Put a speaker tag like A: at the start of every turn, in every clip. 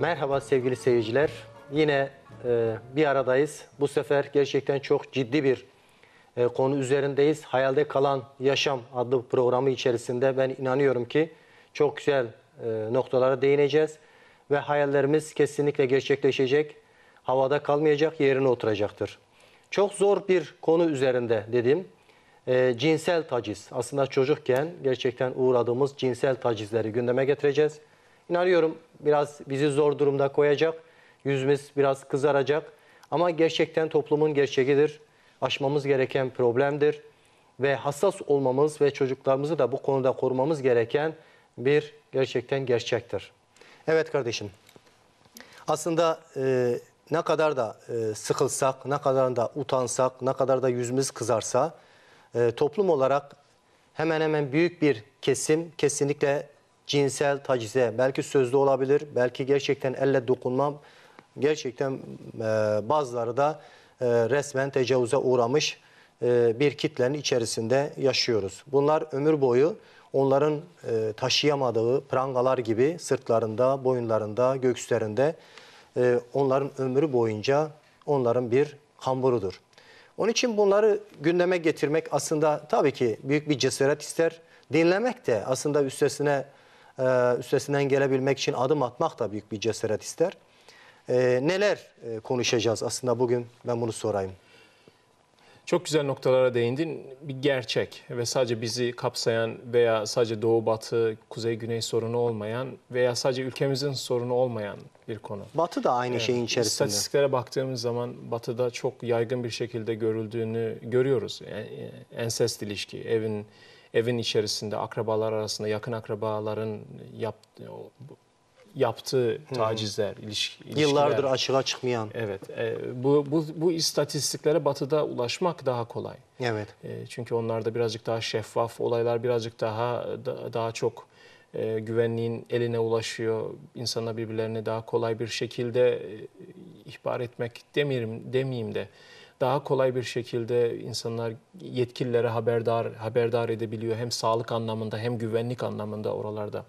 A: Merhaba sevgili seyirciler. Yine e, bir aradayız. Bu sefer gerçekten çok ciddi bir e, konu üzerindeyiz. Hayalde Kalan Yaşam adlı programı içerisinde ben inanıyorum ki çok güzel e, noktalara değineceğiz. Ve hayallerimiz kesinlikle gerçekleşecek. Havada kalmayacak, yerine oturacaktır. Çok zor bir konu üzerinde dedim. E, cinsel taciz. Aslında çocukken gerçekten uğradığımız cinsel tacizleri gündeme getireceğiz. İnanıyorum biraz bizi zor durumda koyacak. Yüzümüz biraz kızaracak. Ama gerçekten toplumun gerçeğidir. Aşmamız gereken problemdir. Ve hassas olmamız ve çocuklarımızı da bu konuda korumamız gereken bir gerçekten gerçektir. Evet kardeşim. Aslında e, ne kadar da e, sıkılsak, ne kadar da utansak, ne kadar da yüzümüz kızarsa e, toplum olarak hemen hemen büyük bir kesim kesinlikle cinsel tacize, belki sözlü olabilir, belki gerçekten elle dokunma, gerçekten e, bazıları da e, resmen tecavüze uğramış e, bir kitlenin içerisinde yaşıyoruz. Bunlar ömür boyu onların e, taşıyamadığı prangalar gibi sırtlarında, boyunlarında, göğüslerinde onların ömrü boyunca onların bir kamburudur. Onun için bunları gündeme getirmek aslında tabii ki büyük bir cesaret ister. Dinlemek de aslında üstesine e, üstesinden gelebilmek için adım atmak da büyük bir cesaret ister. E, neler e, konuşacağız aslında bugün ben bunu sorayım.
B: Çok güzel noktalara değindin. Bir gerçek ve sadece bizi kapsayan veya sadece doğu batı, kuzey güney sorunu olmayan veya sadece ülkemizin sorunu olmayan bir konu. Batı da aynı evet. şeyin içerisinde. İstatistiklere baktığımız zaman batıda çok yaygın bir şekilde görüldüğünü görüyoruz. Yani, enses ilişki, evin evin içerisinde akrabalar arasında yakın akrabaların yaptığı yaptığı tacizler, ilişki, ilişkiler. Yıllardır açığa çıkmayan. Evet. E, bu, bu, bu istatistiklere batıda ulaşmak daha kolay. Evet. E, çünkü onlarda birazcık daha şeffaf, olaylar birazcık daha da, daha çok e, güvenliğin eline ulaşıyor. İnsanlar birbirlerini daha kolay bir şekilde e, ihbar etmek demeyeyim, demeyeyim de daha kolay bir şekilde insanlar yetkililere haberdar haberdar edebiliyor hem sağlık anlamında hem güvenlik anlamında oralarda.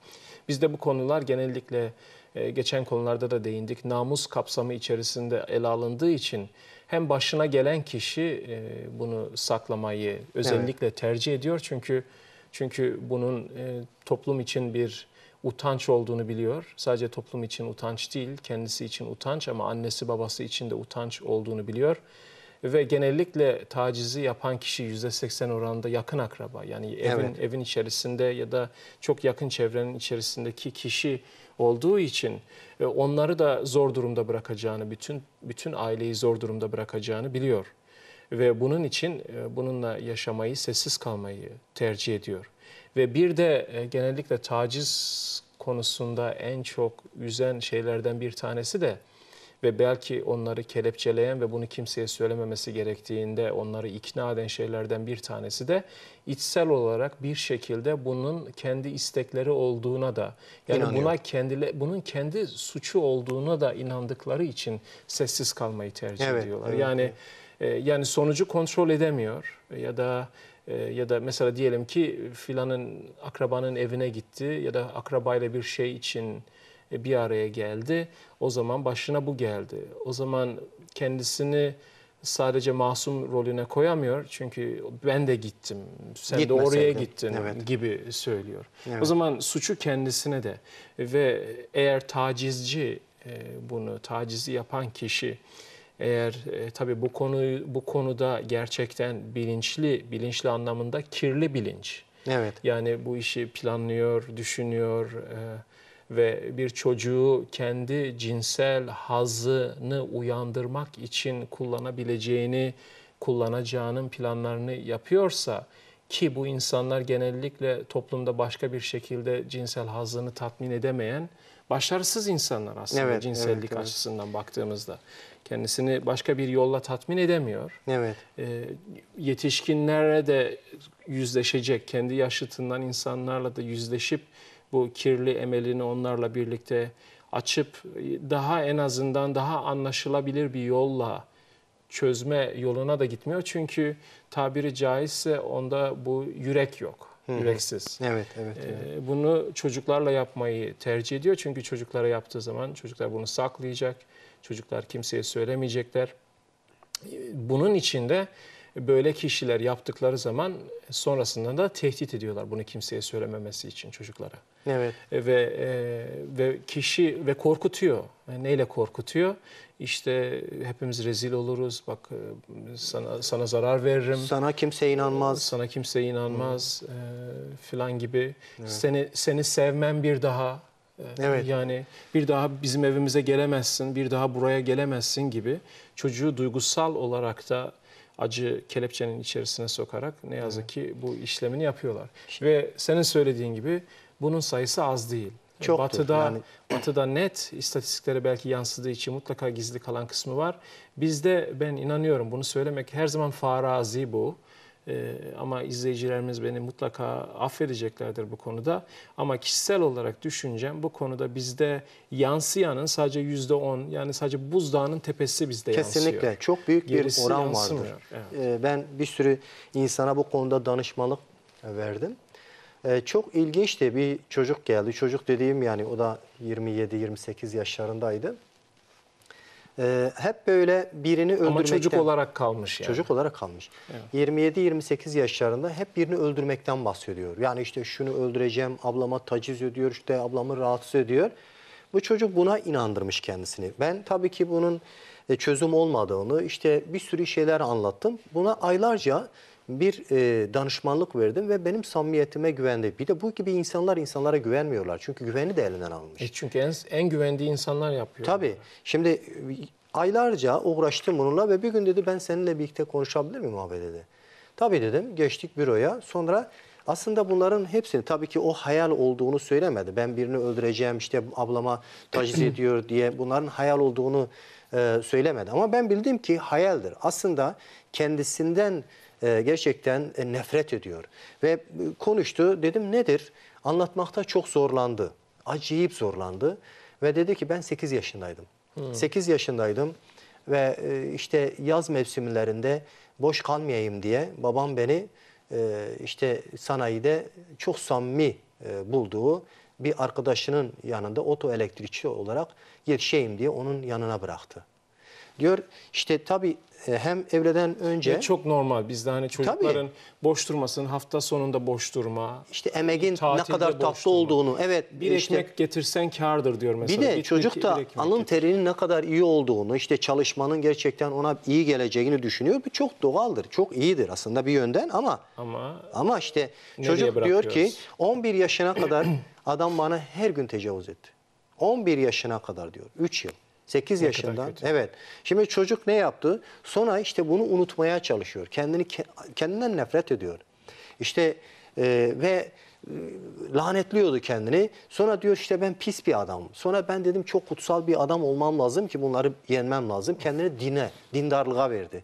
B: Bizde bu konular genellikle e, geçen konularda da değindik. Namus kapsamı içerisinde ele alındığı için hem başına gelen kişi e, bunu saklamayı özellikle evet. tercih ediyor çünkü çünkü bunun e, toplum için bir utanç olduğunu biliyor. Sadece toplum için utanç değil, kendisi için utanç ama annesi babası için de utanç olduğunu biliyor ve genellikle tacizi yapan kişi %80 oranında yakın akraba. Yani evin evet. evin içerisinde ya da çok yakın çevrenin içerisindeki kişi olduğu için e, onları da zor durumda bırakacağını, bütün bütün aileyi zor durumda bırakacağını biliyor ve bunun için e, bununla yaşamayı, sessiz kalmayı tercih ediyor. Ve bir de e, genellikle taciz konusunda en çok üzen şeylerden bir tanesi de ve belki onları kelepçeleyen ve bunu kimseye söylememesi gerektiğinde onları ikna eden şeylerden bir tanesi de içsel olarak bir şekilde bunun kendi istekleri olduğuna da yani İnanıyor. buna kendile bunun kendi suçu olduğuna da inandıkları için sessiz kalmayı tercih evet, ediyorlar. Evet, yani evet. E, yani sonucu kontrol edemiyor ya da e, ya da mesela diyelim ki filanın akrabanın evine gitti ya da akrabayla bir şey için e, bir araya geldi. O zaman başına bu geldi. O zaman kendisini sadece masum rolüne koyamıyor. Çünkü ben de gittim, sen Gitmeseydin. de oraya gittin evet. gibi söylüyor. Evet. O zaman suçu kendisine de ve eğer tacizci e, bunu tacizi yapan kişi eğer e, tabii bu konuyu bu konuda gerçekten bilinçli bilinçli anlamında kirli bilinç. Evet. Yani bu işi planlıyor, düşünüyor, e, ve bir çocuğu kendi cinsel hazını uyandırmak için kullanabileceğini, kullanacağının planlarını yapıyorsa ki bu insanlar genellikle toplumda başka bir şekilde cinsel hazını tatmin edemeyen başarısız insanlar aslında evet, cinsellik evet, evet. açısından baktığımızda. Kendisini başka bir yolla tatmin edemiyor. Evet. E, ee, yetişkinlerle de yüzleşecek, kendi yaşıtından insanlarla da yüzleşip bu kirli emelini onlarla birlikte açıp daha en azından daha anlaşılabilir bir yolla çözme yoluna da gitmiyor. Çünkü tabiri caizse onda bu yürek yok. Hı -hı. Yüreksiz. Evet, evet, ee, evet. Ee, bunu çocuklarla yapmayı tercih ediyor. Çünkü çocuklara yaptığı zaman çocuklar bunu saklayacak. Çocuklar kimseye söylemeyecekler. Bunun içinde böyle kişiler yaptıkları zaman sonrasında da tehdit ediyorlar bunu kimseye söylememesi için çocuklara. Evet. E, ve e, ve kişi ve korkutuyor. Yani e, neyle korkutuyor? İşte hepimiz rezil oluruz. Bak e, sana sana zarar veririm. Sana kimse inanmaz. Sana kimse inanmaz e, filan gibi. Evet. Seni seni sevmem bir daha. Evet. Yani bir daha bizim evimize gelemezsin, bir daha buraya gelemezsin gibi çocuğu duygusal olarak da acı kelepçenin içerisine sokarak ne yazık ki bu işlemini yapıyorlar. Şimdi, Ve senin söylediğin gibi bunun sayısı az değil. Çoktur. Batı'da yani... Batı'da net istatistikleri belki yansıdığı için mutlaka gizli kalan kısmı var. Bizde ben inanıyorum bunu söylemek her zaman farazi bu. Ee, ama izleyicilerimiz beni mutlaka affedeceklerdir bu konuda. Ama kişisel olarak düşüncem bu konuda bizde yansıyanın sadece yüzde on yani sadece buzdağının tepesi bizde Kesinlikle. yansıyor. Kesinlikle çok büyük bir oran yansımıyor. vardır. Evet.
A: Ee, ben bir sürü insana bu konuda danışmalık verdim. Ee, çok ilginçti bir çocuk geldi. Çocuk dediğim yani o da 27-28 yaşlarındaydı. Ee, hep böyle birini öldürmekten... Ama çocuk olarak
B: kalmış yani. Çocuk
A: olarak kalmış. Evet. 27-28 yaşlarında hep birini öldürmekten bahsediyor. Yani işte şunu öldüreceğim, ablama taciz ediyor, işte ablamı rahatsız ediyor. Bu çocuk buna inandırmış kendisini. Ben tabii ki bunun e, çözüm olmadığını, işte bir sürü şeyler anlattım. Buna aylarca bir e, danışmanlık verdim ve benim samimiyetime güvendi. Bir de bu gibi insanlar insanlara güvenmiyorlar. Çünkü güveni de elinden
B: almış. E çünkü en, en güvendiği insanlar yapıyor. Tabii. Şimdi e, aylarca
A: uğraştım bununla ve bir gün dedi ben seninle birlikte konuşabilir miyim abi dedi. Tabii dedim. Geçtik büroya. Sonra aslında bunların hepsini tabii ki o hayal olduğunu söylemedi. Ben birini öldüreceğim işte ablama taciz ediyor diye bunların hayal olduğunu e, söylemedi. Ama ben bildim ki hayaldir. Aslında kendisinden e, gerçekten e, nefret ediyor. Ve e, konuştu dedim nedir? Anlatmakta çok zorlandı. Acayip zorlandı. Ve dedi ki ben 8 yaşındaydım. Hmm. 8 yaşındaydım ve işte yaz mevsimlerinde boş kalmayayım diye babam beni işte sanayide çok samimi bulduğu bir arkadaşının yanında oto elektrikçi olarak yetişeyim diye onun yanına bıraktı. Diyor
B: işte tabii e, hem evreden önce... Ve çok normal bizde hani çocukların tabii, boş durmasının hafta sonunda boş durma. İşte emeğin ne kadar tatlı olduğunu. Evet. Bir işte, ekmek getirsen kardır diyor mesela. Bir de bir çocuk da
A: alın terinin ne kadar iyi olduğunu işte çalışmanın gerçekten ona iyi geleceğini düşünüyor. Bu çok doğaldır. Çok iyidir aslında bir yönden ama ama, ama işte çocuk diyor ki 11 yaşına kadar adam bana her gün tecavüz etti. 11 yaşına kadar diyor. 3 yıl. 8 ne yaşından. Evet. Şimdi çocuk ne yaptı? Sonra işte bunu unutmaya çalışıyor. Kendini kendinden nefret ediyor. İşte e, ve e, lanetliyordu kendini. Sonra diyor işte ben pis bir adamım. Sonra ben dedim çok kutsal bir adam olmam lazım ki bunları yenmem lazım. Kendini dine, dindarlığa verdi.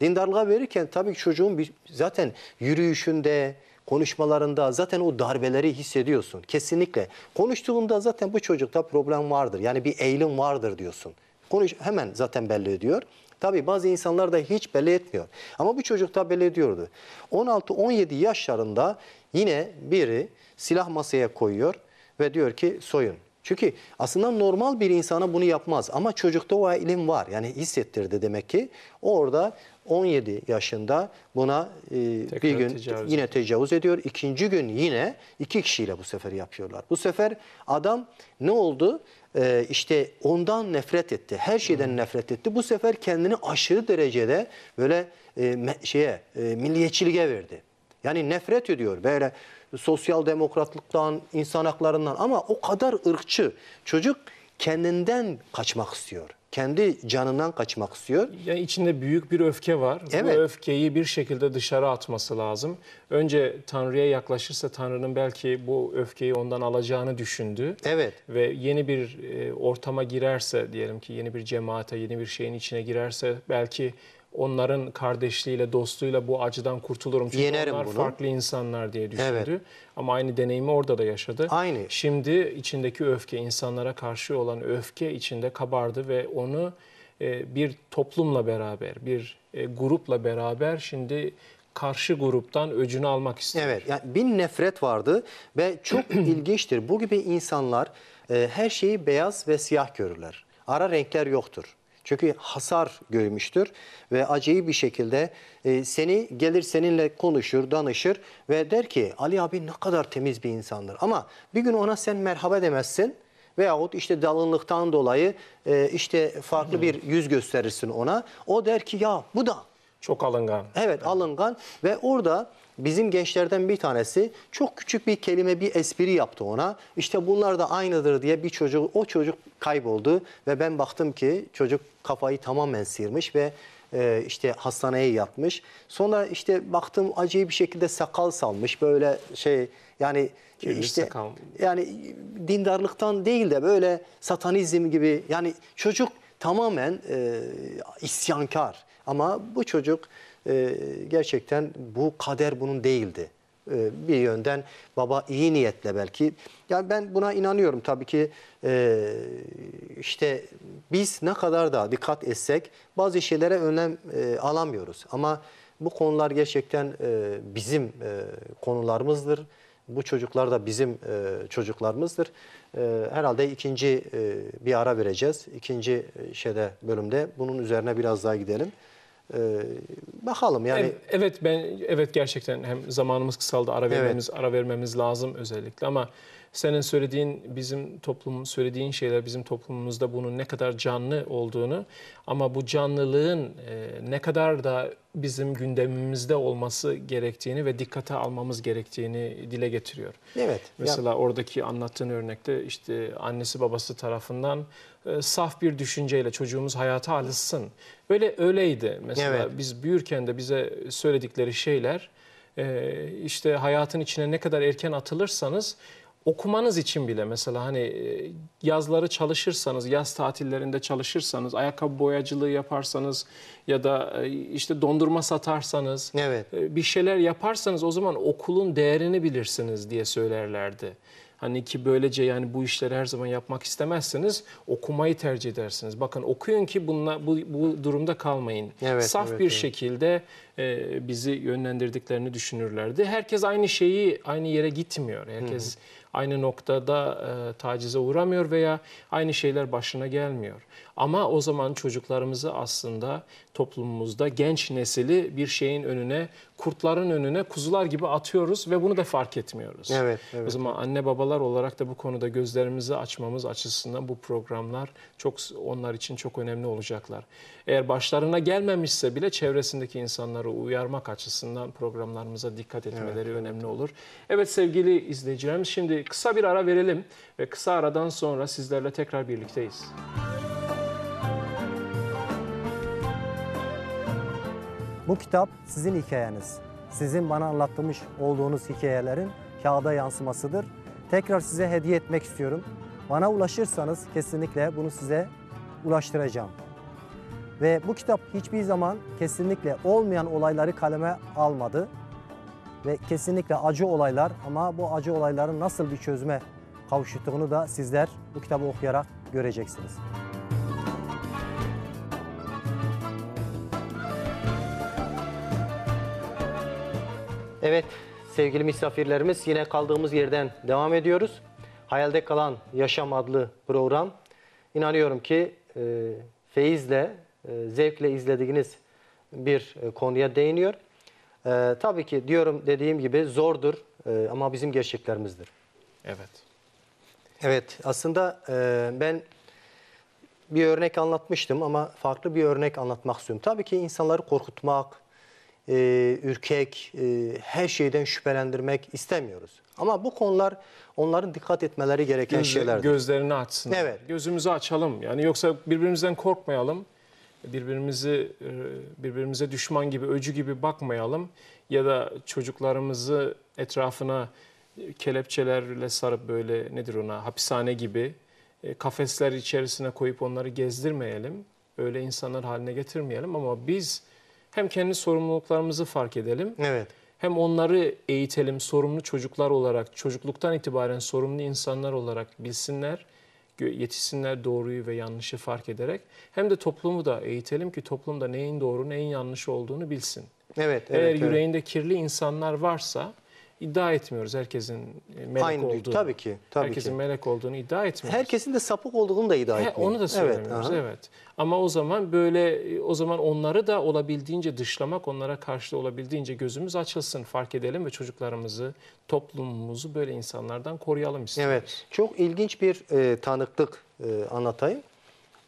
A: Dindarlığa verirken tabii çocuğun bir, zaten yürüyüşünde, konuşmalarında zaten o darbeleri hissediyorsun. Kesinlikle. Konuştuğunda zaten bu çocukta problem vardır. Yani bir eğilim vardır diyorsun. Konuş hemen zaten belli ediyor. Tabii bazı insanlar da hiç belli etmiyor. Ama bu çocukta belli ediyordu. 16-17 yaşlarında yine biri silah masaya koyuyor ve diyor ki soyun. Çünkü aslında normal bir insana bunu yapmaz ama çocukta o ilim var. Yani hissettirdi demek ki. o Orada 17 yaşında buna e, bir gün tecavüz yine tecavüz ediyor. İkinci gün yine iki kişiyle bu sefer yapıyorlar. Bu sefer adam ne oldu? E, işte ondan nefret etti. Her şeyden hmm. nefret etti. Bu sefer kendini aşırı derecede böyle e, şeye e, milliyetçiliğe verdi. Yani nefret ediyor. Böyle sosyal demokratlıktan, insan haklarından ama o kadar
B: ırkçı. Çocuk kendinden kaçmak istiyor. Kendi canından kaçmak istiyor. Yani içinde büyük bir öfke var. Evet. Bu öfkeyi bir şekilde dışarı atması lazım. Önce Tanrı'ya yaklaşırsa Tanrı'nın belki bu öfkeyi ondan alacağını düşündü. Evet. Ve yeni bir e, ortama girerse diyelim ki yeni bir cemaate, yeni bir şeyin içine girerse belki onların kardeşliğiyle, dostluğuyla bu acıdan kurtulurum. Çünkü Yenerim onlar bunu. farklı insanlar diye düşündü. Evet. Ama aynı deneyimi orada da yaşadı. Aynı. Şimdi içindeki öfke, insanlara karşı olan öfke içinde kabardı ve onu e, bir toplumla beraber, bir e, grupla beraber şimdi karşı gruptan öcünü almak istiyor. Evet, yani bin nefret vardı ve çok ilginçtir. Bu gibi insanlar
A: e, her şeyi beyaz ve siyah görürler. Ara renkler yoktur. Çünkü hasar görmüştür ve acayip bir şekilde e, seni gelir seninle konuşur, danışır ve der ki Ali abi ne kadar temiz bir insandır. Ama bir gün ona sen merhaba demezsin veyahut işte dalınlıktan dolayı e, işte farklı bir yüz gösterirsin ona. O der ki ya bu da. Çok alıngan. evet. alıngan ve orada Bizim gençlerden bir tanesi çok küçük bir kelime bir espri yaptı ona. İşte bunlar da aynıdır diye bir çocuk o çocuk kayboldu ve ben baktım ki çocuk kafayı tamamen sıyırmış ve e, işte hastaneye yatmış. Sonra işte baktım acıyı bir şekilde sakal salmış böyle şey yani Kirli işte sakal. yani dindarlıktan değil de böyle satanizm gibi yani çocuk tamamen e, isyankar ama bu çocuk ee, gerçekten bu kader bunun değildi. Ee, bir yönden baba iyi niyetle belki. Yani ben buna inanıyorum tabii ki ee, işte biz ne kadar da dikkat etsek bazı şeylere önem e, alamıyoruz. Ama bu konular gerçekten e, bizim e, konularımızdır. Bu çocuklar da bizim e, çocuklarımızdır. herhalde ikinci bir ara vereceğiz. İkinci şeyde bölümde bunun üzerine biraz daha gidelim. Ee, bakalım yani.
B: Evet, ben evet gerçekten hem zamanımız kısaldı ara vermemiz evet. ara vermemiz lazım özellikle ama senin söylediğin bizim toplumun söylediğin şeyler bizim toplumumuzda bunun ne kadar canlı olduğunu ama bu canlılığın e, ne kadar da bizim gündemimizde olması gerektiğini ve dikkate almamız gerektiğini dile getiriyor. Evet. Mesela ya. oradaki anlattığın örnekte işte annesi babası tarafından e, saf bir düşünceyle çocuğumuz hayata alışsın. Öyle öyleydi. Mesela evet. biz büyürken de bize söyledikleri şeyler e, işte hayatın içine ne kadar erken atılırsanız okumanız için bile mesela hani e, yazları çalışırsanız, yaz tatillerinde çalışırsanız, ayakkabı boyacılığı yaparsanız ya da e, işte dondurma satarsanız, evet. E, bir şeyler yaparsanız o zaman okulun değerini bilirsiniz diye söylerlerdi. Hani ki böylece yani bu işleri her zaman yapmak istemezseniz Okumayı tercih edersiniz. Bakın okuyun ki bunla, bu, bu durumda kalmayın. Evet, Saf evet, bir evet. şekilde e, bizi yönlendirdiklerini düşünürlerdi. Herkes aynı şeyi aynı yere gitmiyor. Herkes Hı -hı aynı noktada e, tacize uğramıyor veya aynı şeyler başına gelmiyor. Ama o zaman çocuklarımızı aslında toplumumuzda genç nesili bir şeyin önüne, kurtların önüne kuzular gibi atıyoruz ve bunu da fark etmiyoruz. Evet, evet. O zaman anne babalar olarak da bu konuda gözlerimizi açmamız açısından bu programlar çok onlar için çok önemli olacaklar. Eğer başlarına gelmemişse bile çevresindeki insanları uyarmak açısından programlarımıza dikkat etmeleri evet. önemli olur. Evet sevgili izleyicilerimiz şimdi kısa bir ara verelim ve kısa aradan sonra sizlerle tekrar birlikteyiz. Müzik
A: Bu kitap sizin hikayeniz. Sizin bana anlatmış olduğunuz hikayelerin kağıda yansımasıdır. Tekrar size hediye etmek istiyorum. Bana ulaşırsanız kesinlikle bunu size ulaştıracağım. Ve bu kitap hiçbir zaman kesinlikle olmayan olayları kaleme almadı. Ve kesinlikle acı olaylar ama bu acı olayların nasıl bir çözüme kavuştuğunu da sizler bu kitabı okuyarak göreceksiniz. Evet sevgili misafirlerimiz yine kaldığımız yerden devam ediyoruz. Hayalde Kalan Yaşam adlı program. İnanıyorum ki e, feyizle, e, zevkle izlediğiniz bir e, konuya değiniyor. E, tabii ki diyorum dediğim gibi zordur e, ama bizim gerçeklerimizdir. Evet. Evet aslında e, ben bir örnek anlatmıştım ama farklı bir örnek anlatmak istiyorum. Tabii ki insanları korkutmak, e, ürkek, e, her şeyden
B: şüphelendirmek istemiyoruz. Ama bu konular onların dikkat etmeleri gereken Göz, şeylerdir. Gözlerini açsın. Evet. Gözümüzü açalım. Yani yoksa birbirimizden korkmayalım. Birbirimizi e, birbirimize düşman gibi, öcü gibi bakmayalım ya da çocuklarımızı etrafına kelepçelerle sarıp böyle nedir ona hapishane gibi e, kafesler içerisine koyup onları gezdirmeyelim. Öyle insanlar haline getirmeyelim ama biz hem kendi sorumluluklarımızı fark edelim. Evet. Hem onları eğitelim sorumlu çocuklar olarak, çocukluktan itibaren sorumlu insanlar olarak bilsinler, yetişsinler doğruyu ve yanlışı fark ederek. Hem de toplumu da eğitelim ki toplumda neyin doğru neyin yanlış olduğunu bilsin.
A: Evet, evet Eğer evet. yüreğinde
B: kirli insanlar varsa iddia etmiyoruz. Herkesin e, melek Aynı olduğunu. Büyük, tabii ki. Tabii herkesin ki. melek olduğunu iddia etmiyoruz. Herkesin de sapık olduğunu da iddia etmiyoruz. onu da söylemiyoruz evet, evet. Ama o zaman böyle o zaman onları da olabildiğince dışlamak, onlara karşı olabildiğince gözümüz açılsın, fark edelim ve çocuklarımızı, toplumumuzu böyle insanlardan koruyalım istiyoruz. Evet. Çok ilginç bir e,
A: tanıklık e, anlatayım.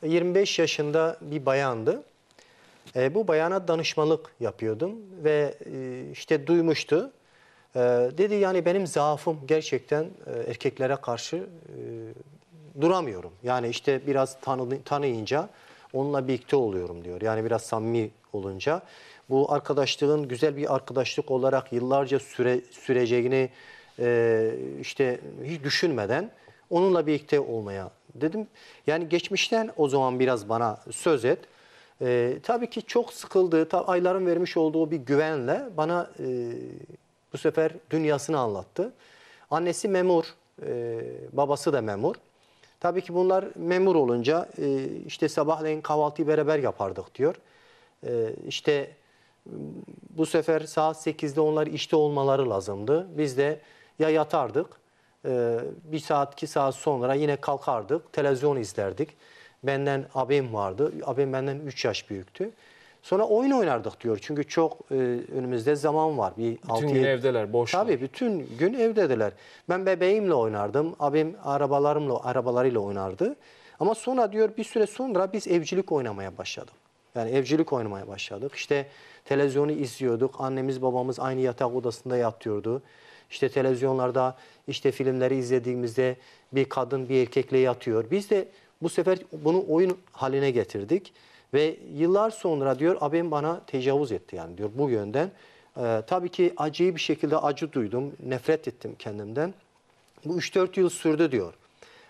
A: 25 yaşında bir bayandı. E, bu bayana danışmanlık yapıyordum ve e, işte duymuştu ee, dedi yani benim zaafım gerçekten e, erkeklere karşı e, duramıyorum. Yani işte biraz tanı, tanıyınca onunla birlikte oluyorum diyor. Yani biraz samimi olunca. Bu arkadaşlığın güzel bir arkadaşlık olarak yıllarca süre, süreceğini e, işte hiç düşünmeden onunla birlikte olmaya dedim. Yani geçmişten o zaman biraz bana söz et. E, tabii ki çok sıkıldı, ta, ayların vermiş olduğu bir güvenle bana e, bu sefer dünyasını anlattı. Annesi memur, e, babası da memur. Tabii ki bunlar memur olunca e, işte sabahleyin kahvaltıyı beraber yapardık diyor. E, işte bu sefer saat 8'de onlar işte olmaları lazımdı. Biz de ya yatardık, e, bir saat iki saat sonra yine kalkardık, televizyon izlerdik. Benden abim vardı, abim benden 3 yaş büyüktü. Sonra oyun oynardık diyor. Çünkü çok e, önümüzde zaman var. Bir bütün gün evdeler, boş. Tabii bütün gün evdediler. Ben bebeğimle oynardım. Abim arabalarımla, arabalarıyla oynardı. Ama sonra diyor bir süre sonra biz evcilik oynamaya başladık. Yani evcilik oynamaya başladık. İşte televizyonu izliyorduk. Annemiz babamız aynı yatak odasında yatıyordu. İşte televizyonlarda işte filmleri izlediğimizde bir kadın bir erkekle yatıyor. Biz de bu sefer bunu oyun haline getirdik. Ve yıllar sonra diyor abim bana tecavüz etti yani diyor bu yönden. Ee, tabii ki acıyı bir şekilde acı duydum, nefret ettim kendimden. Bu 3-4 yıl sürdü diyor.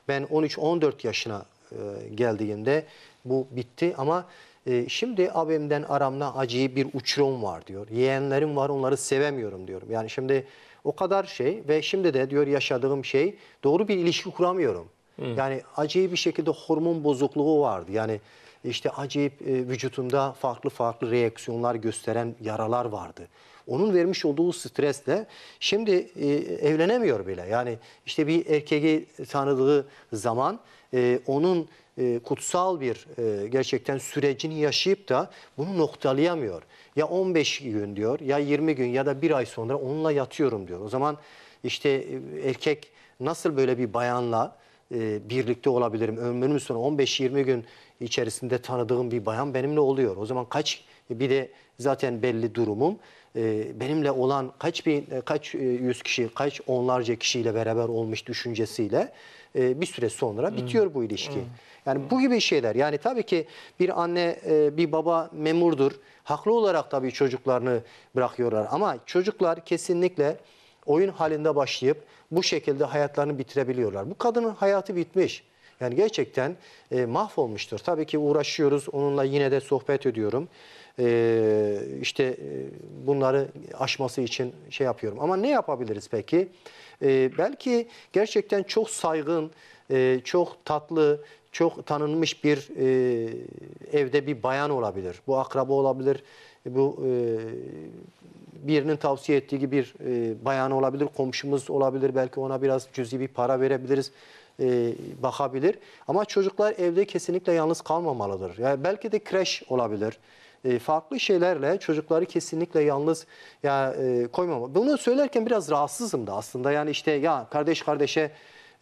A: Ben 13-14 yaşına e, geldiğimde bu bitti ama e, şimdi abimden aramda acıyı bir uçurum var diyor. Yeğenlerim var onları sevemiyorum diyorum. Yani şimdi o kadar şey ve şimdi de diyor yaşadığım şey doğru bir ilişki kuramıyorum. Hı. Yani acıyı bir şekilde hormon bozukluğu vardı. Yani işte acayip e, vücudunda farklı farklı reaksiyonlar gösteren yaralar vardı. Onun vermiş olduğu stresle şimdi e, evlenemiyor bile. Yani işte bir erkeği tanıdığı zaman e, onun e, kutsal bir e, gerçekten sürecini yaşayıp da bunu noktalayamıyor. Ya 15 gün diyor ya 20 gün ya da bir ay sonra onunla yatıyorum diyor. O zaman işte e, erkek nasıl böyle bir bayanla e, birlikte olabilirim? Ömrümün sonu 15-20 gün içerisinde tanıdığım bir bayan benimle oluyor. O zaman kaç bir de zaten belli durumum ee, benimle olan kaç bir e, kaç e, yüz kişi kaç onlarca kişiyle beraber olmuş düşüncesiyle e, bir süre sonra hmm. bitiyor hmm. bu ilişki. Hmm. Yani bu gibi şeyler yani tabii ki bir anne bir baba memurdur. Haklı olarak tabii çocuklarını bırakıyorlar ama çocuklar kesinlikle oyun halinde başlayıp bu şekilde hayatlarını bitirebiliyorlar. Bu kadının hayatı bitmiş. Yani gerçekten e, mahvolmuştur. Tabii ki uğraşıyoruz. Onunla yine de sohbet ediyorum. E, işte e, bunları aşması için şey yapıyorum. Ama ne yapabiliriz peki? E, belki gerçekten çok saygın, e, çok tatlı, çok tanınmış bir e, evde bir bayan olabilir. Bu akraba olabilir. Bu e, birinin tavsiye ettiği bir e, bayan olabilir, komşumuz olabilir. Belki ona biraz cüzi bir para verebiliriz e, bakabilir. Ama çocuklar evde kesinlikle yalnız kalmamalıdır. Yani belki de kreş olabilir. E, farklı şeylerle çocukları kesinlikle yalnız ya e, koymamalı. Bunu söylerken biraz rahatsızım da aslında. Yani işte ya kardeş kardeşe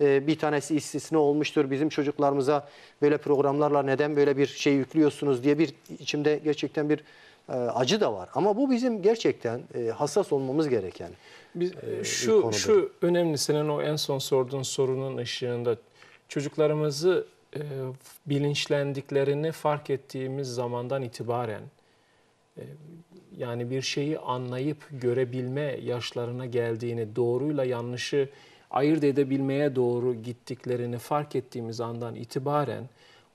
A: e, bir tanesi istisna olmuştur. Bizim çocuklarımıza böyle programlarla neden böyle bir şey yüklüyorsunuz diye bir içimde gerçekten bir ee, acı da var. Ama bu bizim gerçekten e, hassas olmamız gereken. Biz, e, şu şu
B: önemli senin o en son sorduğun sorunun ışığında çocuklarımızı e, bilinçlendiklerini fark ettiğimiz zamandan itibaren e, yani bir şeyi anlayıp görebilme yaşlarına geldiğini, doğruyla yanlışı ayırt edebilmeye doğru gittiklerini fark ettiğimiz andan itibaren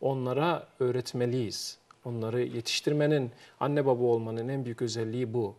B: onlara öğretmeliyiz. Onları yetiştirmenin, anne baba olmanın en büyük özelliği bu.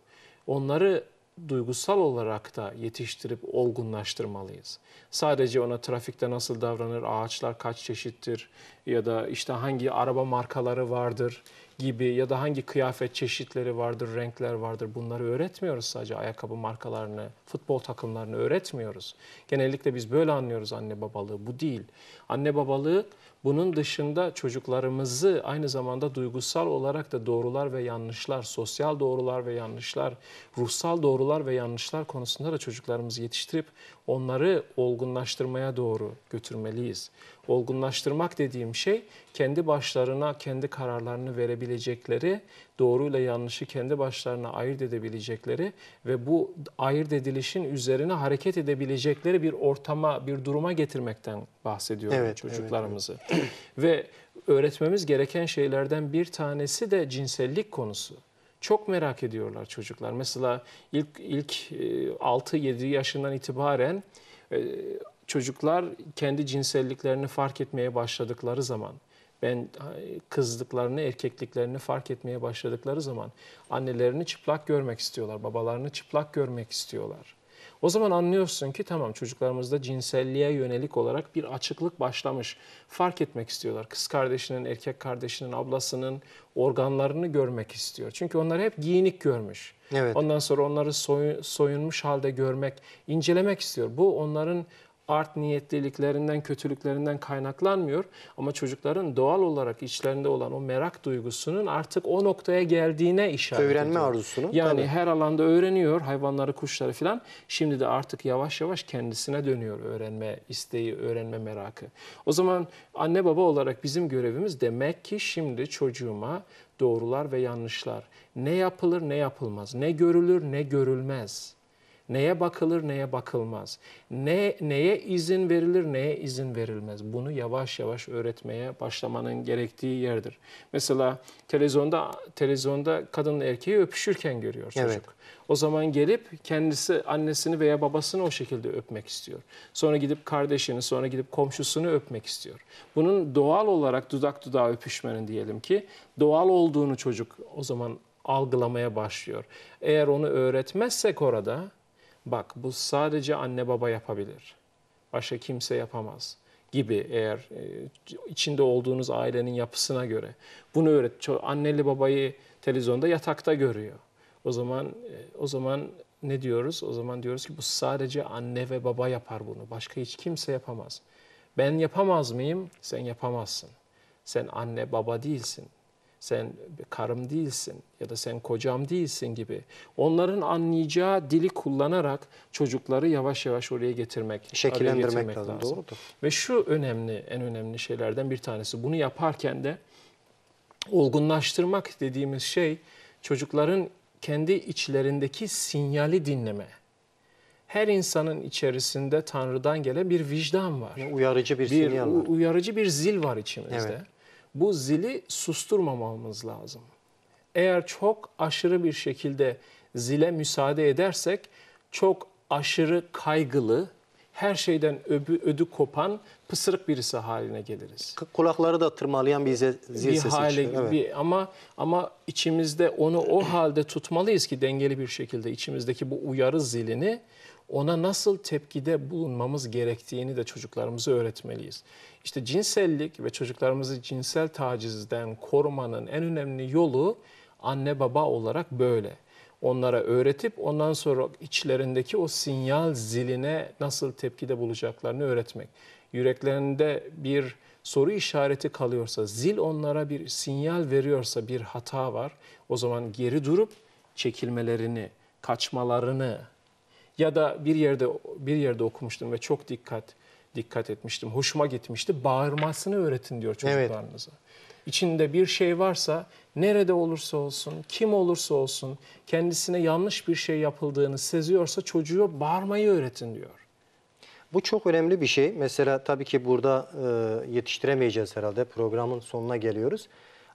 B: Onları duygusal olarak da yetiştirip olgunlaştırmalıyız. Sadece ona trafikte nasıl davranır, ağaçlar kaç çeşittir ya da işte hangi araba markaları vardır gibi ya da hangi kıyafet çeşitleri vardır, renkler vardır bunları öğretmiyoruz sadece ayakkabı markalarını, futbol takımlarını öğretmiyoruz. Genellikle biz böyle anlıyoruz anne babalığı. Bu değil. Anne babalığı bunun dışında çocuklarımızı aynı zamanda duygusal olarak da doğrular ve yanlışlar, sosyal doğrular ve yanlışlar, ruhsal doğrular ve yanlışlar konusunda da çocuklarımızı yetiştirip onları olgunlaştırmaya doğru götürmeliyiz. Olgunlaştırmak dediğim şey kendi başlarına kendi kararlarını verebilecekleri, doğruyla yanlışı kendi başlarına ayırt edebilecekleri ve bu ayırt edilişin üzerine hareket edebilecekleri bir ortama, bir duruma getirmekten bahsediyorum evet, çocuklarımızı. Evet, evet. ve öğretmemiz gereken şeylerden bir tanesi de cinsellik konusu çok merak ediyorlar çocuklar. Mesela ilk ilk 6-7 e, yaşından itibaren e, çocuklar kendi cinselliklerini fark etmeye başladıkları zaman ben kızdıklarını, erkekliklerini fark etmeye başladıkları zaman annelerini çıplak görmek istiyorlar, babalarını çıplak görmek istiyorlar. O zaman anlıyorsun ki tamam çocuklarımızda cinselliğe yönelik olarak bir açıklık başlamış. Fark etmek istiyorlar. Kız kardeşinin, erkek kardeşinin, ablasının organlarını görmek istiyor. Çünkü onları hep giyinik görmüş. Evet. Ondan sonra onları soyunmuş halde görmek, incelemek istiyor. Bu onların art niyetliliklerinden, kötülüklerinden kaynaklanmıyor. Ama çocukların doğal olarak içlerinde olan o merak duygusunun artık o noktaya geldiğine işaret ediyor. Öğrenme arzusunu. Yani tabii. her alanda öğreniyor hayvanları, kuşları falan. Şimdi de artık yavaş yavaş kendisine dönüyor öğrenme isteği, öğrenme merakı. O zaman anne baba olarak bizim görevimiz demek ki şimdi çocuğuma doğrular ve yanlışlar. Ne yapılır ne yapılmaz, ne görülür ne görülmez Neye bakılır, neye bakılmaz. Ne, neye izin verilir, neye izin verilmez. Bunu yavaş yavaş öğretmeye başlamanın gerektiği yerdir. Mesela televizyonda televizyonda kadın erkeği öpüşürken görüyor çocuk. Evet. O zaman gelip kendisi annesini veya babasını o şekilde öpmek istiyor. Sonra gidip kardeşini, sonra gidip komşusunu öpmek istiyor. Bunun doğal olarak dudak dudağa öpüşmenin diyelim ki doğal olduğunu çocuk o zaman algılamaya başlıyor. Eğer onu öğretmezsek orada bak bu sadece anne baba yapabilir. Başka kimse yapamaz gibi eğer e, içinde olduğunuz ailenin yapısına göre. Bunu öğret. Anneli babayı televizyonda yatakta görüyor. O zaman e, o zaman ne diyoruz? O zaman diyoruz ki bu sadece anne ve baba yapar bunu. Başka hiç kimse yapamaz. Ben yapamaz mıyım? Sen yapamazsın. Sen anne baba değilsin sen karım değilsin ya da sen kocam değilsin gibi onların anlayacağı dili kullanarak çocukları yavaş yavaş oraya getirmek, şekillendirmek getirmek lazım. lazım. Doğrudur. Ve şu önemli, en önemli şeylerden bir tanesi. Bunu yaparken de olgunlaştırmak dediğimiz şey çocukların kendi içlerindeki sinyali dinleme. Her insanın içerisinde Tanrı'dan gelen bir vicdan var.
A: uyarıcı bir, bir sinyal var.
B: Uyarıcı bir zil var içimizde. Evet bu zili susturmamamız lazım. Eğer çok aşırı bir şekilde zile müsaade edersek çok aşırı kaygılı, her şeyden öbü, ödü kopan pısırık birisi haline geliriz. Kulakları
A: da tırmalayan bir zil, zil bir sesi hale, için. Evet.
B: ama ama içimizde onu o halde tutmalıyız ki dengeli bir şekilde içimizdeki bu uyarı zilini ona nasıl tepkide bulunmamız gerektiğini de çocuklarımıza öğretmeliyiz. İşte cinsellik ve çocuklarımızı cinsel tacizden korumanın en önemli yolu anne baba olarak böyle. Onlara öğretip ondan sonra içlerindeki o sinyal ziline nasıl tepkide bulacaklarını öğretmek. Yüreklerinde bir soru işareti kalıyorsa, zil onlara bir sinyal veriyorsa bir hata var. O zaman geri durup çekilmelerini, kaçmalarını, ya da bir yerde bir yerde okumuştum ve çok dikkat dikkat etmiştim. Hoşuma gitmişti. Bağırmasını öğretin diyor çocuklarınıza. Evet. İçinde bir şey varsa nerede olursa olsun, kim olursa olsun kendisine yanlış bir şey yapıldığını seziyorsa çocuğu bağırmayı öğretin diyor.
A: Bu çok önemli bir şey. Mesela tabii ki burada e, yetiştiremeyeceğiz herhalde. Programın sonuna geliyoruz.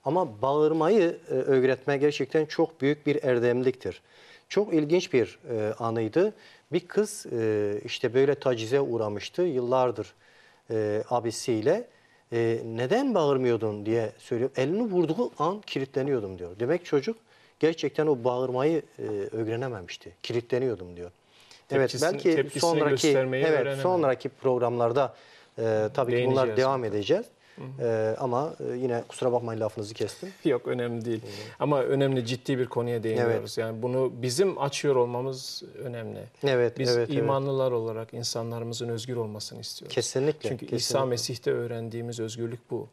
A: Ama bağırmayı e, öğretme gerçekten çok büyük bir erdemliktir. Çok ilginç bir e, anıydı. Bir kız e, işte böyle tacize uğramıştı yıllardır e, abisiyle. E, neden bağırmıyordun diye söylüyor. Elini vurduğu an kilitleniyordum diyor. Demek çocuk gerçekten o bağırmayı e, öğrenememişti. Kilitleniyordum diyor.
B: evet belki sonraki evet sonraki
A: programlarda e, tabii ki bunlar devam zaten. edeceğiz.
B: Ee, e, ama yine kusura bakmayın lafınızı kestim. Yok önemli değil. Hı. Ama önemli ciddi bir konuya değiniyoruz. Evet. Yani bunu bizim açıyor olmamız önemli. Evet, Biz evet, imanlılar evet. olarak insanlarımızın özgür olmasını istiyoruz. Kesinlikle. Çünkü kesinlikle. İsa Mesih'te öğrendiğimiz özgürlük bu.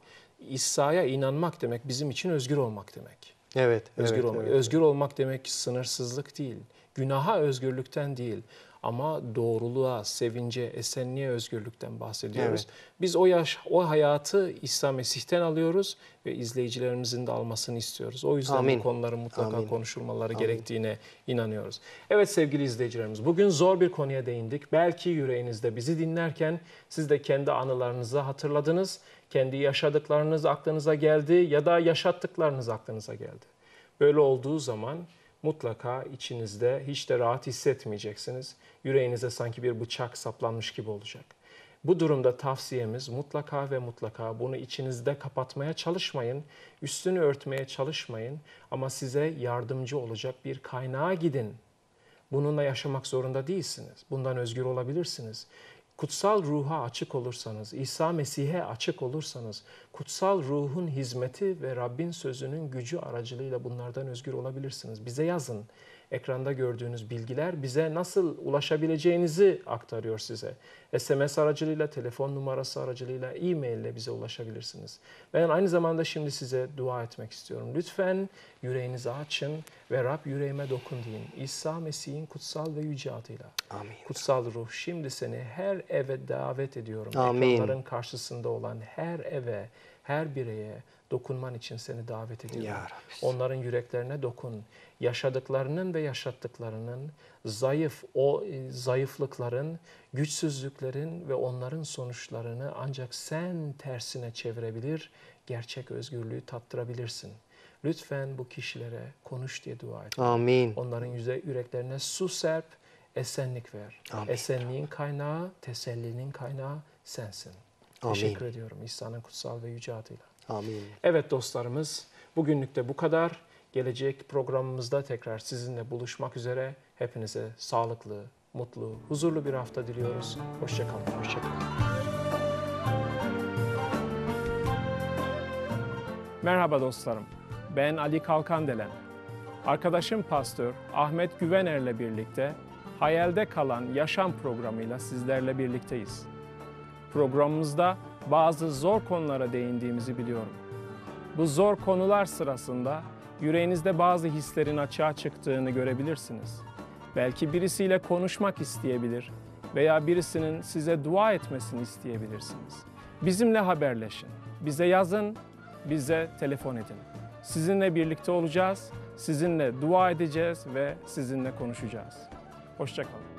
B: İsa'ya inanmak demek bizim için özgür olmak demek.
A: Evet. Özgür evet, olmak. Evet.
B: Özgür olmak demek sınırsızlık değil. Günaha özgürlükten değil ama doğruluğa, sevince, esenliğe, özgürlükten bahsediyoruz. Evet. Biz o yaş, o hayatı İsa Mesih'ten alıyoruz ve izleyicilerimizin de almasını istiyoruz. O yüzden Amin. bu konuların mutlaka Amin. konuşulmaları Amin. gerektiğine inanıyoruz. Evet sevgili izleyicilerimiz, bugün zor bir konuya değindik. Belki yüreğinizde bizi dinlerken siz de kendi anılarınızı hatırladınız. Kendi yaşadıklarınız aklınıza geldi ya da yaşattıklarınız aklınıza geldi. Böyle olduğu zaman mutlaka içinizde hiç de rahat hissetmeyeceksiniz. Yüreğinize sanki bir bıçak saplanmış gibi olacak. Bu durumda tavsiyemiz mutlaka ve mutlaka bunu içinizde kapatmaya çalışmayın, üstünü örtmeye çalışmayın ama size yardımcı olacak bir kaynağa gidin. Bununla yaşamak zorunda değilsiniz. Bundan özgür olabilirsiniz kutsal ruha açık olursanız, İsa Mesih'e açık olursanız, kutsal ruhun hizmeti ve Rabbin sözünün gücü aracılığıyla bunlardan özgür olabilirsiniz. Bize yazın ekranda gördüğünüz bilgiler bize nasıl ulaşabileceğinizi aktarıyor size. SMS aracılığıyla, telefon numarası aracılığıyla, e-mail ile bize ulaşabilirsiniz. Ben aynı zamanda şimdi size dua etmek istiyorum. Lütfen yüreğinizi açın ve Rab yüreğime dokun deyin. İsa Mesih'in kutsal ve yüce adıyla. Amin. Kutsal ruh şimdi seni her eve davet ediyorum. Amin. Ekranların karşısında olan her eve, her bireye, dokunman için seni davet ediyorum. Onların yüreklerine dokun. Yaşadıklarının ve yaşattıklarının, zayıf o e, zayıflıkların, güçsüzlüklerin ve onların sonuçlarını ancak sen tersine çevirebilir, gerçek özgürlüğü tattırabilirsin. Lütfen bu kişilere konuş diye dua et. Amin. Onların yüze yüreklerine su serp, esenlik ver. Amin. Esenliğin kaynağı, tesellinin kaynağı sensin. Amin. Teşekkür ediyorum İsa'nın kutsal ve yüce adıyla. Amin. Evet dostlarımız bugünlük de bu kadar. Gelecek programımızda tekrar sizinle buluşmak üzere. Hepinize sağlıklı, mutlu, huzurlu bir hafta diliyoruz. Hoşçakalın. Hoşçakalın. Merhaba dostlarım. Ben Ali Kalkandelen. Arkadaşım pastör Ahmet Güvener'le birlikte Hayalde Kalan Yaşam programıyla sizlerle birlikteyiz. Programımızda bazı zor konulara değindiğimizi biliyorum. Bu zor konular sırasında yüreğinizde bazı hislerin açığa çıktığını görebilirsiniz. Belki birisiyle konuşmak isteyebilir veya birisinin size dua etmesini isteyebilirsiniz. Bizimle haberleşin, bize yazın, bize telefon edin. Sizinle birlikte olacağız, sizinle dua edeceğiz ve sizinle konuşacağız. Hoşçakalın.